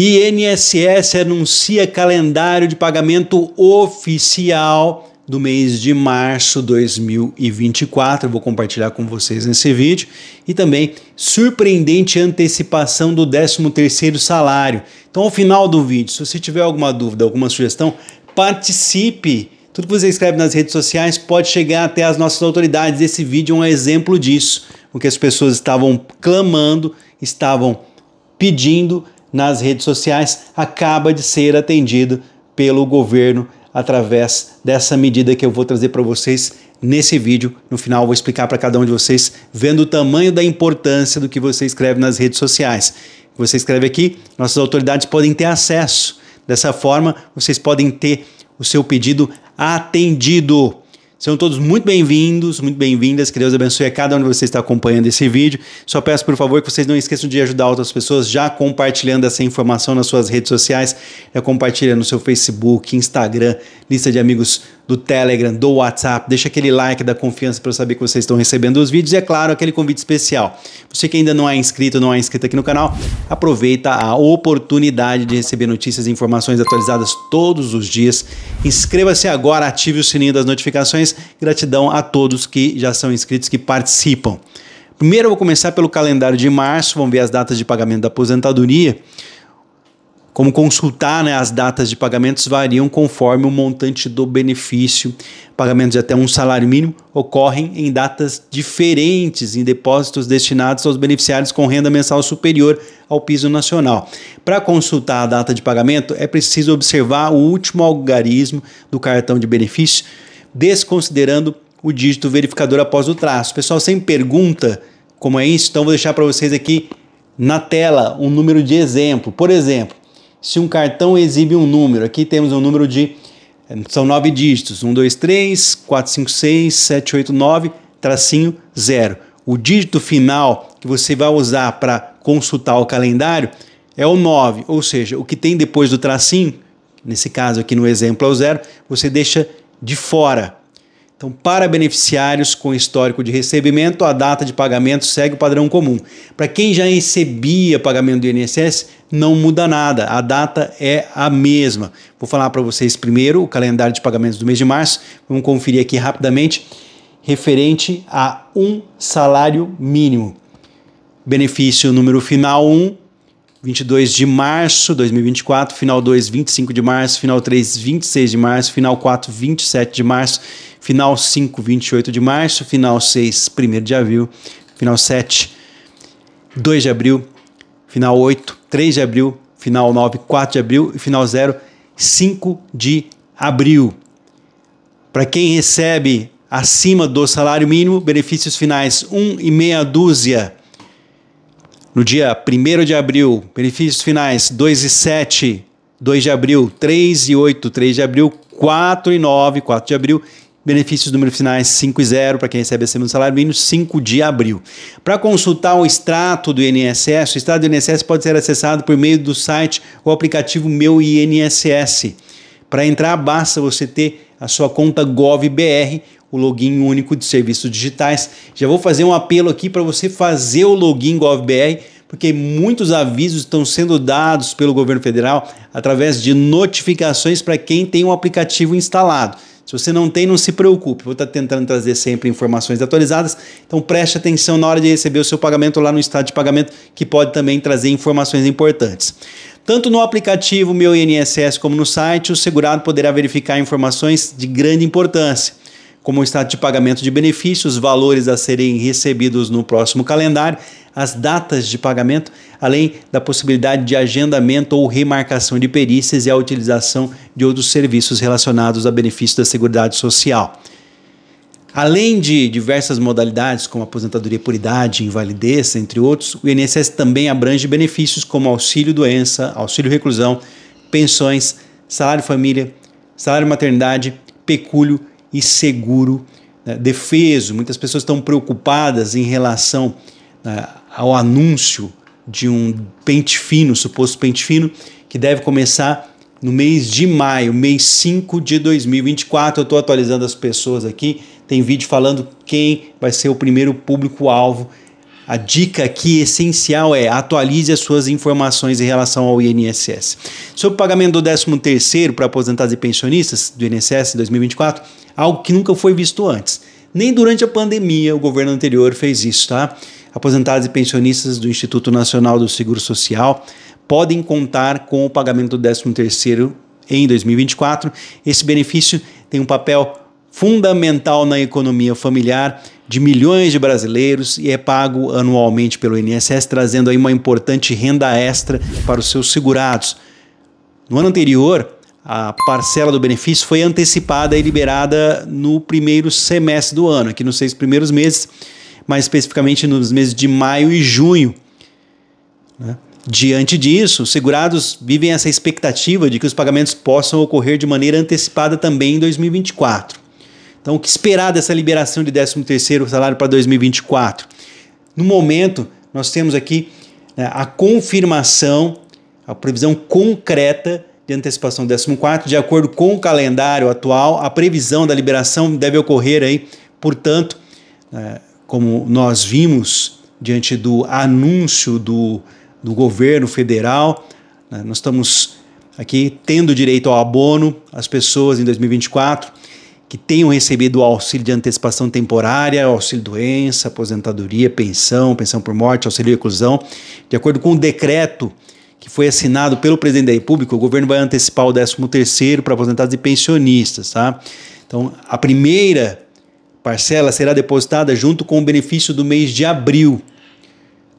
INSS anuncia calendário de pagamento oficial do mês de março 2024. vou compartilhar com vocês nesse vídeo. E também surpreendente antecipação do 13º salário. Então, ao final do vídeo, se você tiver alguma dúvida, alguma sugestão, participe. Tudo que você escreve nas redes sociais pode chegar até as nossas autoridades. Esse vídeo é um exemplo disso, o que as pessoas estavam clamando, estavam pedindo nas redes sociais acaba de ser atendido pelo governo através dessa medida que eu vou trazer para vocês nesse vídeo. No final, vou explicar para cada um de vocês, vendo o tamanho da importância do que você escreve nas redes sociais. Você escreve aqui, nossas autoridades podem ter acesso. Dessa forma, vocês podem ter o seu pedido atendido sejam todos muito bem-vindos, muito bem-vindas. Que Deus abençoe a cada um de vocês que está acompanhando esse vídeo. Só peço, por favor, que vocês não esqueçam de ajudar outras pessoas já compartilhando essa informação nas suas redes sociais, já é compartilha no seu Facebook, Instagram, lista de amigos do Telegram, do WhatsApp. Deixa aquele like da confiança para eu saber que vocês estão recebendo os vídeos. E é claro, aquele convite especial. Você que ainda não é inscrito, não é inscrito aqui no canal, aproveita a oportunidade de receber notícias e informações atualizadas todos os dias. Inscreva-se agora, ative o sininho das notificações. Gratidão a todos que já são inscritos, que participam. Primeiro eu vou começar pelo calendário de março, vamos ver as datas de pagamento da aposentadoria. Como consultar, né, as datas de pagamentos variam conforme o montante do benefício. Pagamentos de até um salário mínimo ocorrem em datas diferentes em depósitos destinados aos beneficiários com renda mensal superior ao piso nacional. Para consultar a data de pagamento, é preciso observar o último algarismo do cartão de benefício, desconsiderando o dígito verificador após o traço. pessoal sem pergunta como é isso, então vou deixar para vocês aqui na tela um número de exemplo. Por exemplo, se um cartão exibe um número. Aqui temos um número de. Eh, são nove dígitos: 1, 2, 3, 4, 5, 6, 7, 8, 9, tracinho 0. O dígito final que você vai usar para consultar o calendário é o 9, ou seja, o que tem depois do tracinho, nesse caso aqui no exemplo é o zero, você deixa de fora. Então, para beneficiários com histórico de recebimento, a data de pagamento segue o padrão comum. Para quem já recebia pagamento do INSS, não muda nada, a data é a mesma. Vou falar para vocês primeiro o calendário de pagamentos do mês de março, vamos conferir aqui rapidamente, referente a um salário mínimo. Benefício número final 1, 22 de março de 2024, final 2, 25 de março, final 3, 26 de março, final 4, 27 de março, final 5, 28 de março, final 6, 1 de abril, final 7, 2 de abril, final 8, 3 de abril, final 9, 4 de abril e final 0, 5 de abril. Para quem recebe acima do salário mínimo, benefícios finais 1 e meia dúzia. No dia 1 de abril, benefícios finais 2 e 7, 2 de abril, 3 e 8, 3 de abril, 4 e 9, 4 de abril benefícios número finais 5 e 0 para quem recebe acima do salário mínimo, 5 de abril. Para consultar o extrato do INSS, o extrato do INSS pode ser acessado por meio do site ou aplicativo Meu INSS. Para entrar, basta você ter a sua conta GovBR, o login único de serviços digitais. Já vou fazer um apelo aqui para você fazer o login GovBR, porque muitos avisos estão sendo dados pelo governo federal através de notificações para quem tem o um aplicativo instalado. Se você não tem, não se preocupe. Vou estar tentando trazer sempre informações atualizadas. Então preste atenção na hora de receber o seu pagamento lá no estado de pagamento, que pode também trazer informações importantes. Tanto no aplicativo Meu INSS como no site, o segurado poderá verificar informações de grande importância como o estado de pagamento de benefícios, valores a serem recebidos no próximo calendário, as datas de pagamento, além da possibilidade de agendamento ou remarcação de perícias e a utilização de outros serviços relacionados a benefícios da Seguridade Social. Além de diversas modalidades, como aposentadoria por idade, invalidez, entre outros, o INSS também abrange benefícios como auxílio doença, auxílio reclusão, pensões, salário família, salário maternidade, pecúlio e seguro, né, defeso. Muitas pessoas estão preocupadas em relação né, ao anúncio de um pente fino, suposto pente fino, que deve começar no mês de maio, mês 5 de 2024. Eu estou atualizando as pessoas aqui. Tem vídeo falando quem vai ser o primeiro público-alvo a dica aqui essencial é atualize as suas informações em relação ao INSS. Sobre o pagamento do 13º para aposentados e pensionistas do INSS em 2024, algo que nunca foi visto antes. Nem durante a pandemia o governo anterior fez isso, tá? Aposentados e pensionistas do Instituto Nacional do Seguro Social podem contar com o pagamento do 13º em 2024. Esse benefício tem um papel fundamental na economia familiar de milhões de brasileiros e é pago anualmente pelo INSS, trazendo aí uma importante renda extra para os seus segurados. No ano anterior, a parcela do benefício foi antecipada e liberada no primeiro semestre do ano, aqui nos seis primeiros meses, mais especificamente nos meses de maio e junho. Né? Diante disso, os segurados vivem essa expectativa de que os pagamentos possam ocorrer de maneira antecipada também em 2024. Então, o que esperar dessa liberação de 13 terceiro salário para 2024? No momento, nós temos aqui né, a confirmação, a previsão concreta de antecipação do 14 de acordo com o calendário atual, a previsão da liberação deve ocorrer aí, portanto, né, como nós vimos diante do anúncio do, do governo federal, né, nós estamos aqui tendo direito ao abono, as pessoas em 2024, que tenham recebido o auxílio de antecipação temporária, auxílio doença, aposentadoria, pensão, pensão por morte, auxílio reclusão, de acordo com o decreto que foi assinado pelo presidente da República, o governo vai antecipar o 13º para aposentados e pensionistas, tá? Então, a primeira parcela será depositada junto com o benefício do mês de abril.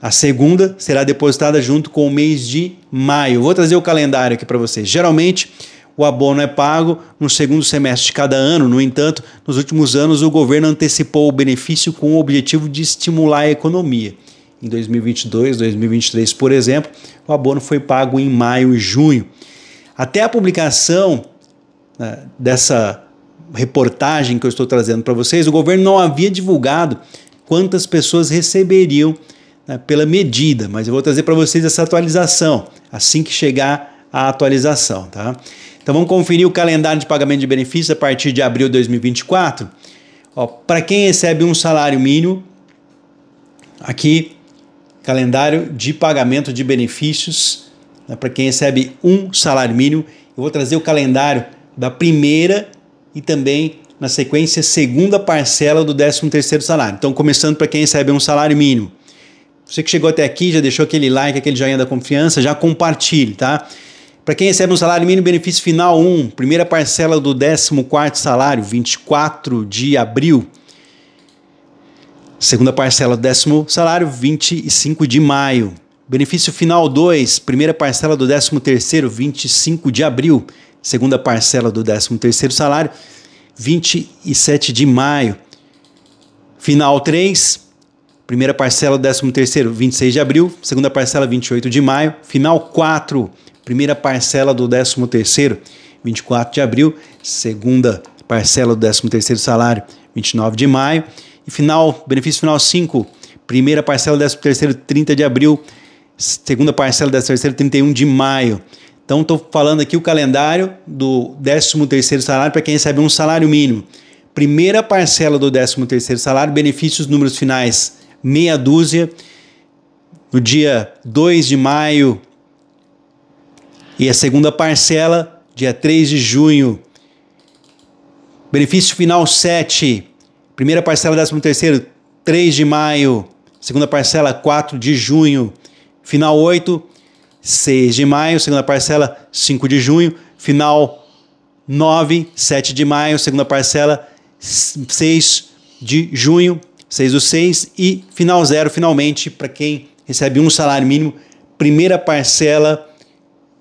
A segunda será depositada junto com o mês de maio. Vou trazer o calendário aqui para vocês. Geralmente, o abono é pago no segundo semestre de cada ano. No entanto, nos últimos anos, o governo antecipou o benefício com o objetivo de estimular a economia. Em 2022, 2023, por exemplo, o abono foi pago em maio e junho. Até a publicação né, dessa reportagem que eu estou trazendo para vocês, o governo não havia divulgado quantas pessoas receberiam né, pela medida, mas eu vou trazer para vocês essa atualização assim que chegar a atualização, tá? Então vamos conferir o calendário de pagamento de benefícios a partir de abril de 2024. Para quem recebe um salário mínimo, aqui, calendário de pagamento de benefícios. Né, Para quem recebe um salário mínimo, eu vou trazer o calendário da primeira e também na sequência segunda parcela do 13º salário. Então, começando para quem recebe um salário mínimo. Você que chegou até aqui, já deixou aquele like, aquele joinha da confiança, já compartilhe, tá? Para quem recebe um salário mínimo, benefício final 1, primeira parcela do 14 salário, 24 de abril. Segunda parcela do décimo salário, 25 de maio. Benefício final 2, primeira parcela do 13º, 25 de abril. Segunda parcela do 13º salário, 27 de maio. Final 3, Primeira parcela, 13º, 26 de abril. Segunda parcela, 28 de maio. Final 4, primeira parcela do 13º, 24 de abril. Segunda parcela do 13º salário, 29 de maio. E final, benefício final 5, primeira parcela do 13º, 30 de abril. Segunda parcela do 13º, 31 de maio. Então, estou falando aqui o calendário do 13º salário para quem recebe um salário mínimo. Primeira parcela do 13º salário, benefícios números finais meia dúzia. No dia 2 de maio, e a segunda parcela, dia 3 de junho. Benefício final 7. Primeira parcela, 13 terceiro, 3 de maio. Segunda parcela, 4 de junho. Final 8, 6 de maio. Segunda parcela, 5 de junho. Final 9, 7 de maio. Segunda parcela, 6 de junho. 6 do 6 e final zero, finalmente, para quem recebe um salário mínimo, primeira parcela,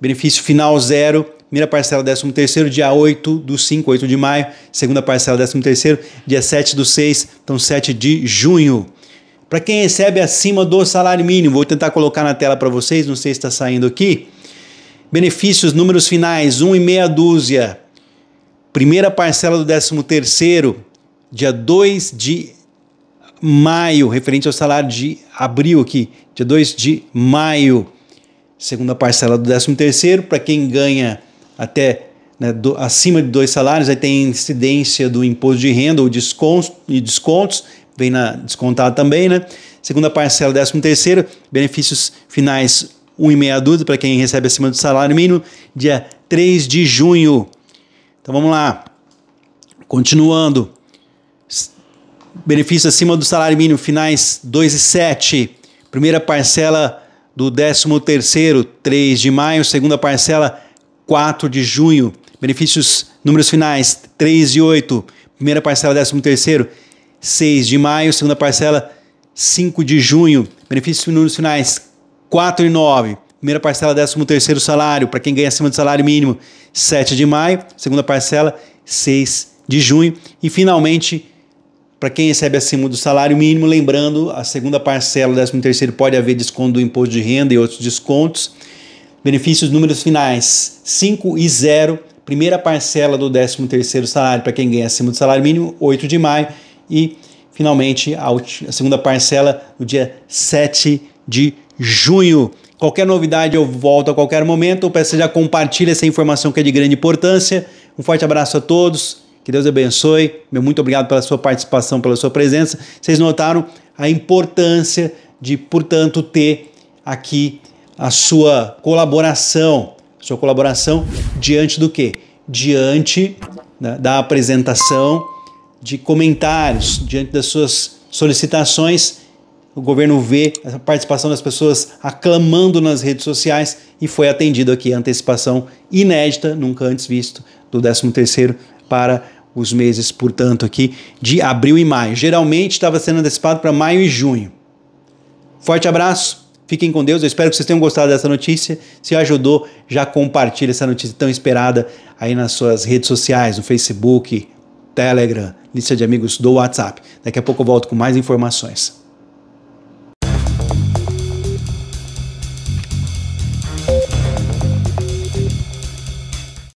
benefício final zero, primeira parcela 13 terceiro, dia 8 do 5, 8 de maio, segunda parcela 13 terceiro, dia 7 do 6, então 7 de junho. Para quem recebe acima do salário mínimo, vou tentar colocar na tela para vocês, não sei se está saindo aqui. Benefícios, números finais, 1 e meia dúzia. Primeira parcela do 13 terceiro, dia 2 de maio, referente ao salário de abril aqui, dia 2 de maio. Segunda parcela do 13 terceiro, para quem ganha até né, do, acima de dois salários, aí tem incidência do imposto de renda ou desconto, e descontos, vem na, descontado também, né? Segunda parcela, 13 terceiro, benefícios finais 1,62 para quem recebe acima do salário mínimo, dia 3 de junho. Então vamos lá. Continuando benefício acima do salário mínimo finais 2 e 7, primeira parcela do 13º 3 de maio, segunda parcela 4 de junho, benefícios números finais 3 e 8, primeira parcela 13º 6 de maio, segunda parcela 5 de junho, benefícios números finais 4 e 9, primeira parcela 13º salário para quem ganha acima do salário mínimo 7 de maio, segunda parcela 6 de junho e finalmente para quem recebe acima do salário mínimo, lembrando, a segunda parcela do 13 pode haver desconto do imposto de renda e outros descontos. Benefícios números finais 5 e 0, primeira parcela do 13 terceiro salário para quem ganha acima do salário mínimo, 8 de maio e finalmente a, a segunda parcela no dia 7 de junho. Qualquer novidade eu volto a qualquer momento, peço que já compartilhe essa informação que é de grande importância. Um forte abraço a todos que Deus abençoe. Meu muito obrigado pela sua participação, pela sua presença. Vocês notaram a importância de, portanto, ter aqui a sua colaboração, sua colaboração diante do quê? Diante da, da apresentação de comentários, diante das suas solicitações. O governo vê a participação das pessoas aclamando nas redes sociais e foi atendido aqui a antecipação inédita, nunca antes visto, do 13º para os meses, portanto, aqui de abril e maio. Geralmente estava sendo antecipado para maio e junho. Forte abraço, fiquem com Deus. Eu espero que vocês tenham gostado dessa notícia. Se ajudou, já compartilhe essa notícia tão esperada aí nas suas redes sociais, no Facebook, Telegram, lista de amigos do WhatsApp. Daqui a pouco eu volto com mais informações.